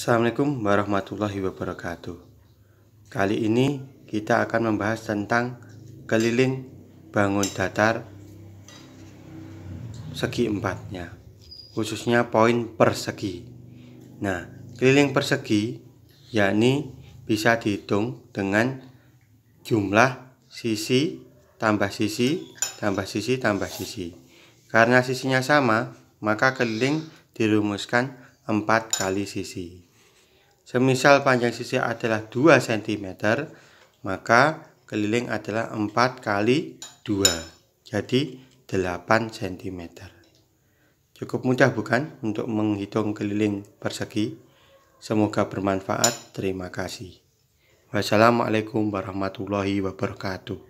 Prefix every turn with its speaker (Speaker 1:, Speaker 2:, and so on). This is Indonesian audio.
Speaker 1: Assalamualaikum warahmatullahi wabarakatuh. Kali ini kita akan membahas tentang keliling bangun datar segi empatnya, khususnya poin persegi. Nah, keliling persegi yakni bisa dihitung dengan jumlah sisi tambah sisi tambah sisi tambah sisi. Karena sisinya sama, maka keliling dirumuskan 4 kali sisi. Semisal panjang sisi adalah 2 cm, maka keliling adalah 4 kali 2, jadi 8 cm. Cukup mudah bukan untuk menghitung keliling persegi? Semoga bermanfaat. Terima kasih. Wassalamualaikum warahmatullahi wabarakatuh.